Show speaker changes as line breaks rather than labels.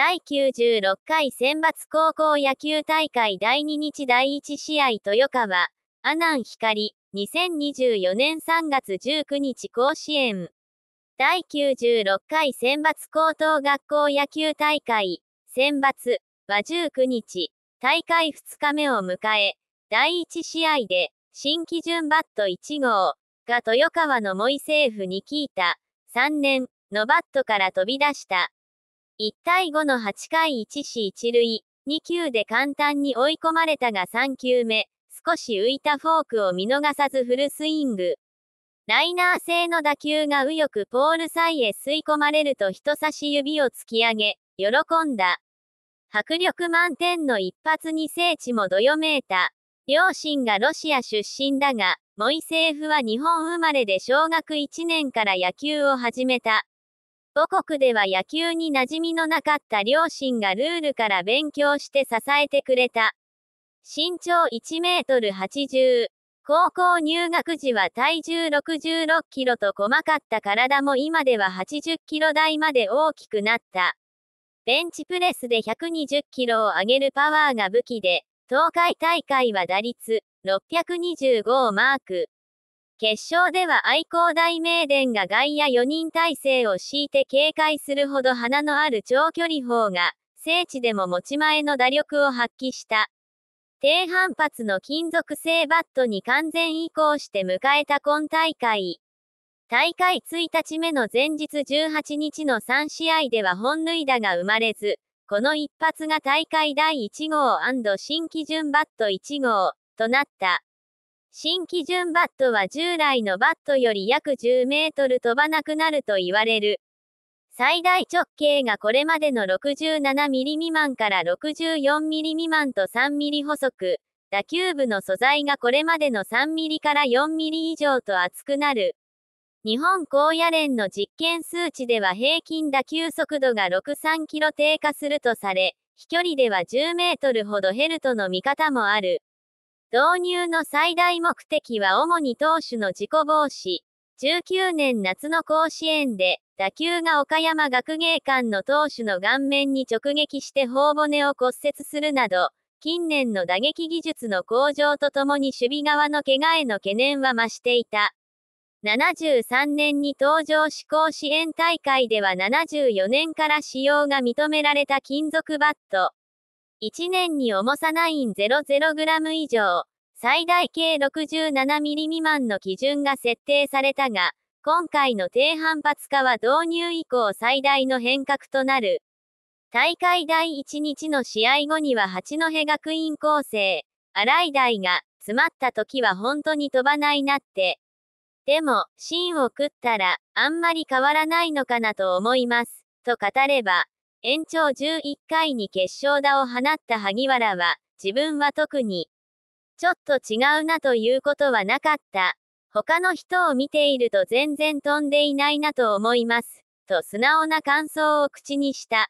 第96回選抜高校野球大会第2日第1試合豊川、阿南光、2024年3月19日甲子園。第96回選抜高等学校野球大会、選抜は19日、大会2日目を迎え、第1試合で、新基準バット1号が豊川のモイセーフに聞いた、3年のバットから飛び出した。1対5の8回1死1塁、2球で簡単に追い込まれたが3球目、少し浮いたフォークを見逃さずフルスイング。ライナー性の打球が右翼ポールサイへ吸い込まれると人差し指を突き上げ、喜んだ。迫力満点の一発に聖地もどよめいた。両親がロシア出身だが、モイセーフは日本生まれで小学1年から野球を始めた。母国では野球に馴染みのなかった両親がルールから勉強して支えてくれた。身長1メートル80。高校入学時は体重66キロと細かった体も今では80キロ台まで大きくなった。ベンチプレスで120キロを上げるパワーが武器で、東海大会は打率625をマーク。決勝では愛工大名電が外野4人体制を敷いて警戒するほど花のある長距離砲が、聖地でも持ち前の打力を発揮した。低反発の金属製バットに完全移行して迎えた今大会。大会1日目の前日18日の3試合では本塁打が生まれず、この一発が大会第1号新基準バット1号となった。新基準バットは従来のバットより約10メートル飛ばなくなると言われる。最大直径がこれまでの67ミリ未満から64ミリ未満と3ミリ細く、打球部の素材がこれまでの3ミリから4ミリ以上と厚くなる。日本高野連の実験数値では平均打球速度が63キロ低下するとされ、飛距離では10メートルほど減るとの見方もある。導入の最大目的は主に投手の自己防止。19年夏の甲子園で、打球が岡山学芸館の投手の顔面に直撃して頬骨を骨折するなど、近年の打撃技術の向上とともに守備側の怪我への懸念は増していた。73年に登場し甲子園大会では74年から使用が認められた金属バット。1年に重さ 9.00g 以上、最大計 67mm 未満の基準が設定されたが、今回の低反発化は導入以降最大の変革となる。大会第1日の試合後には八戸学院構成、洗い台が、詰まった時は本当に飛ばないなって。でも、芯を食ったら、あんまり変わらないのかなと思います、と語れば、延長11回に決勝打を放った萩原は、自分は特に、ちょっと違うなということはなかった。他の人を見ていると全然飛んでいないなと思います。と素直な感想を口にした。